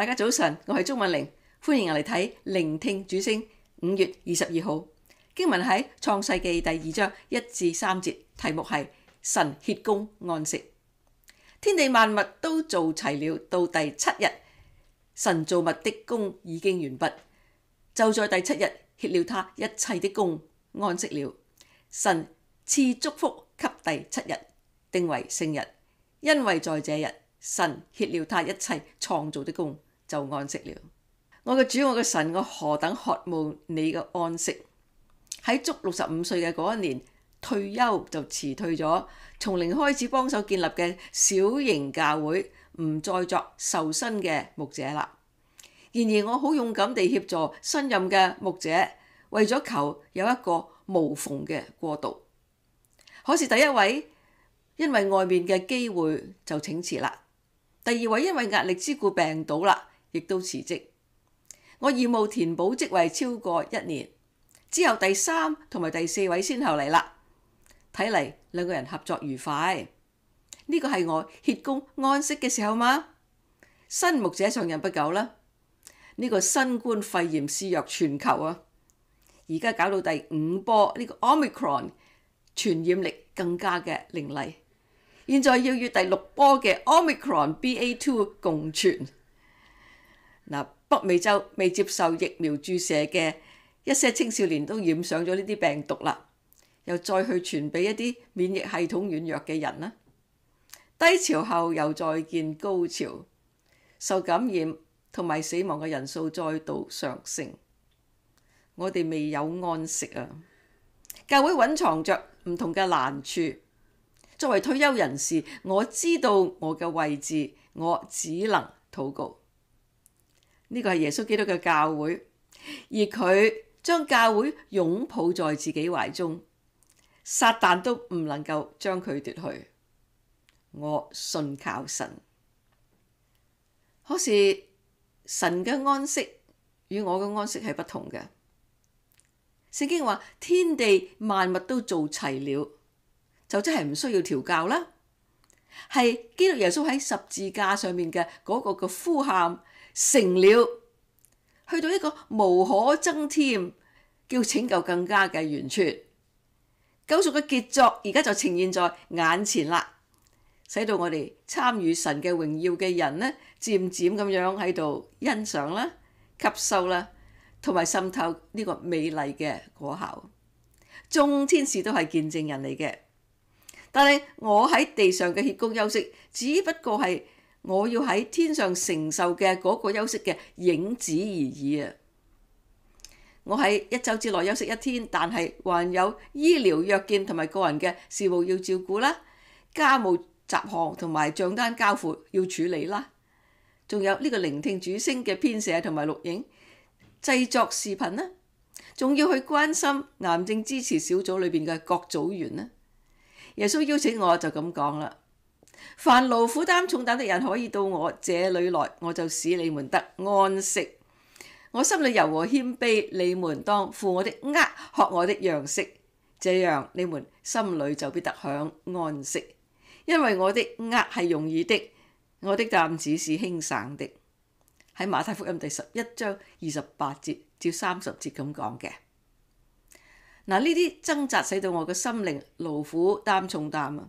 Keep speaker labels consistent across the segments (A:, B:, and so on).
A: 大家早晨，我系钟文玲，欢迎嚟睇聆听主声。五月二十二号经文喺创世纪第二章一至三节，题目系神歇工安息。天地万物都做齐了，到第七日，神造物的工已经完毕，就在第七日歇了他一切的工，安息了。神赐祝福给第七日，定为圣日，因为在这日神歇了他一切创造的工。就安息了。我嘅主，我嘅神，我何等渴慕你嘅安息。喺足六十五岁嘅嗰一年，退休就辞退咗，从零开始帮手建立嘅小型教会，唔再作受身嘅牧者啦。然而，我好勇敢地协助新任嘅牧者，为咗求有一个无缝嘅过渡。可是第一位，因为外面嘅机会就请辞啦。第二位，因为压力之故病倒啦。亦都辭職，我義務填補職位超過一年之後，第三同埋第四位先後嚟啦。睇嚟兩個人合作愉快。呢個係我歇工安息嘅時候嗎？新牧者上任不久啦。呢個新冠肺炎肆虐全球啊，而家搞到第五波呢個 Omicron 傳染力更加嘅凌厲，現在要與第六波嘅 Omicron B A two 共存。嗱，北美洲未接受疫苗注射嘅一些青少年都染上咗呢啲病毒啦，又再去傳俾一啲免疫系統軟弱嘅人啦。低潮後又再見高潮，受感染同埋死亡嘅人數再度上升，我哋未有安息啊！教會隱藏着唔同嘅難處。作為退休人士，我知道我嘅位置，我只能禱告。呢個係耶穌基督嘅教會，而佢將教會擁抱在自己懷中，撒旦都唔能夠將佢奪去。我信靠神，可是神嘅安息與我嘅安息係不同嘅。聖經話天地萬物都做齊了，就真係唔需要調教啦。係基督耶穌喺十字架上面嘅嗰個嘅呼喊。成了，去到一个无可增添，叫拯救更加嘅完全，救赎嘅杰作，而家就呈现在眼前啦，使到我哋参与神嘅荣耀嘅人呢，渐渐咁样喺度欣赏啦、吸收啦，同埋渗透呢个美丽嘅果效。众天使都系见证人嚟嘅，但系我喺地上嘅歇工休息，只不过系。我要喺天上承受嘅嗰个休息嘅影子而已啊！我喺一周之内休息一天，但系还有医疗约见同埋个人嘅事务要照顾啦，家务杂项同埋账单交付要处理啦，仲有呢个聆听主声嘅编写同埋录影制作视频啦，仲要去关心癌症支持小组里边嘅各组员啦。耶稣邀请我就咁讲啦。凡劳苦担重担的人可以到我这里来，我就使你们得安息。我心里柔和谦卑，你们当负我的轭，学我的样式，这样你们心里就必得享安息。因为我的轭系容易的，我的担子是轻省的。喺马太福音第十一章二十八节至三十节咁讲嘅。嗱，呢啲挣扎使到我嘅心灵劳苦担重担啊！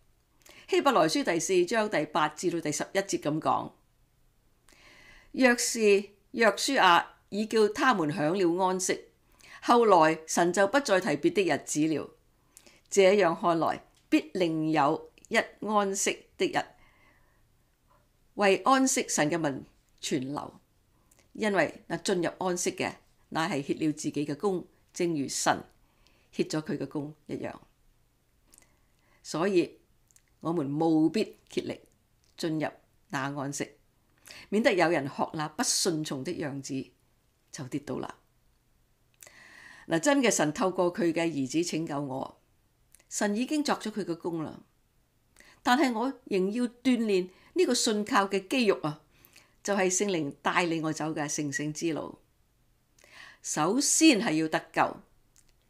A: 希伯来书第四章第八至到第十一节咁讲，若是约书亚已叫他们享了安息，后来神就不再提别的日子了。这样看来，必另有一安息的日，为安息神嘅民存留，因为那进入安息嘅乃系歇了自己嘅功，正如神歇咗佢嘅功一样，所以。我们务必竭力进入那安息，免得有人学那不顺从的样子就跌倒啦。嗱，真嘅神透过佢嘅儿子拯救我，神已经作咗佢嘅功啦。但系我仍要锻炼呢个信靠嘅肌肉啊，就系圣灵带领我走嘅圣圣之路。首先系要得救，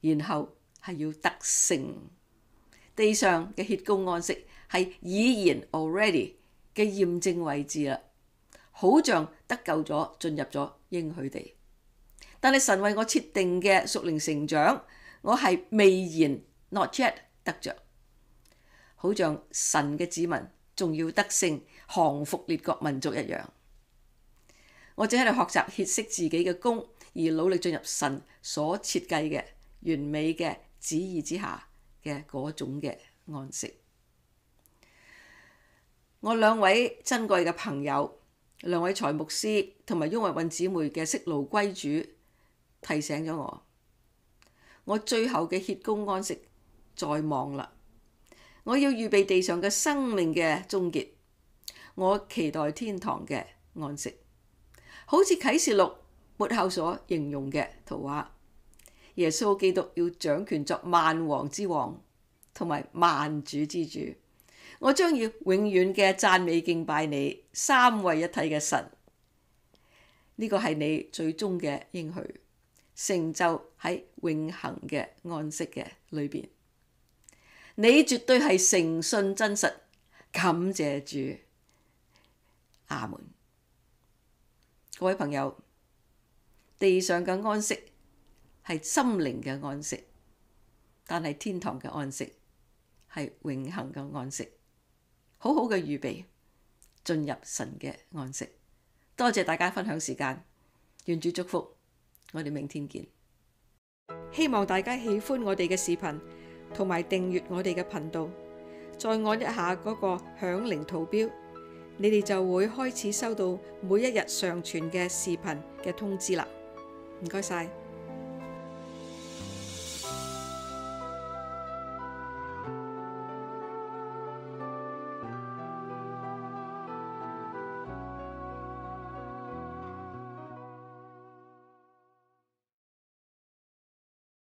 A: 然后系要得胜。地上嘅血供安息。係已然 already 嘅驗證位置啦，好像得救咗，進入咗應許地。但係神為我設定嘅屬靈成長，我係未然 not yet 得着。好像神嘅指紋，仲要得勝降服列國民族一樣。我只喺度學習歇息自己嘅功，而努力進入神所設計嘅完美嘅旨意之下嘅嗰種嘅安息。我兩位珍貴嘅朋友，兩位財牧師同埋雍和韻姊妹嘅色奴歸主提醒咗我，我最後嘅歇工安息在望啦。我要預備地上嘅生命嘅終結，我期待天堂嘅安息，好似啟示錄末後所形容嘅圖畫。耶穌基督要掌權作萬王之王，同埋萬主之主。我将要永远嘅赞美敬拜你三位一体嘅神，呢个系你最终嘅应许成就喺永恒嘅安息嘅里边。你绝对系诚信真实，感谢主。阿门，各位朋友，地上嘅安息系心灵嘅安息，但系天堂嘅安息系永恒嘅安息。好好嘅預備，進入神嘅安息。多謝大家分享時間，願主祝福，我哋明天見。希望大家喜歡我哋嘅視頻，同埋訂閱我哋嘅頻道。再按一下嗰個響鈴圖標，你哋就會開始收到每一日上傳嘅視頻嘅通知啦。唔該晒。